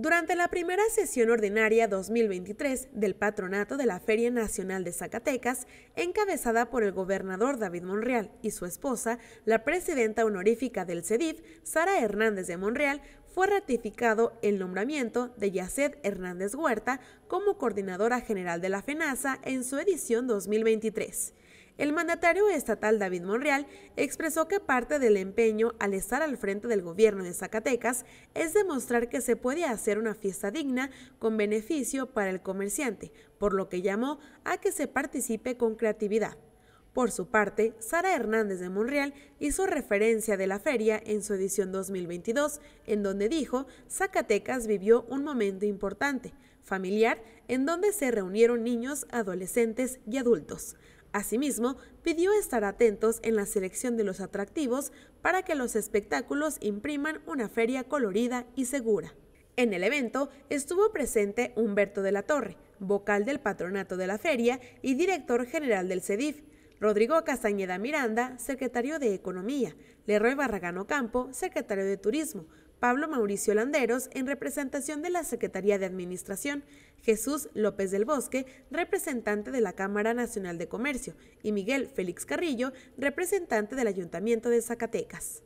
Durante la primera sesión ordinaria 2023 del patronato de la Feria Nacional de Zacatecas, encabezada por el gobernador David Monreal y su esposa, la presidenta honorífica del CEDIF, Sara Hernández de Monreal, fue ratificado el nombramiento de Yacet Hernández Huerta como coordinadora general de la FENASA en su edición 2023. El mandatario estatal David Monreal expresó que parte del empeño al estar al frente del gobierno de Zacatecas es demostrar que se puede hacer una fiesta digna con beneficio para el comerciante, por lo que llamó a que se participe con creatividad. Por su parte, Sara Hernández de Monreal hizo referencia de la feria en su edición 2022, en donde dijo, Zacatecas vivió un momento importante, familiar, en donde se reunieron niños, adolescentes y adultos. Asimismo, pidió estar atentos en la selección de los atractivos para que los espectáculos impriman una feria colorida y segura. En el evento estuvo presente Humberto de la Torre, vocal del patronato de la feria y director general del CEDIF, Rodrigo Castañeda Miranda, secretario de Economía, Leroy Barragano Campo, secretario de Turismo, Pablo Mauricio Landeros, en representación de la Secretaría de Administración, Jesús López del Bosque, representante de la Cámara Nacional de Comercio, y Miguel Félix Carrillo, representante del Ayuntamiento de Zacatecas.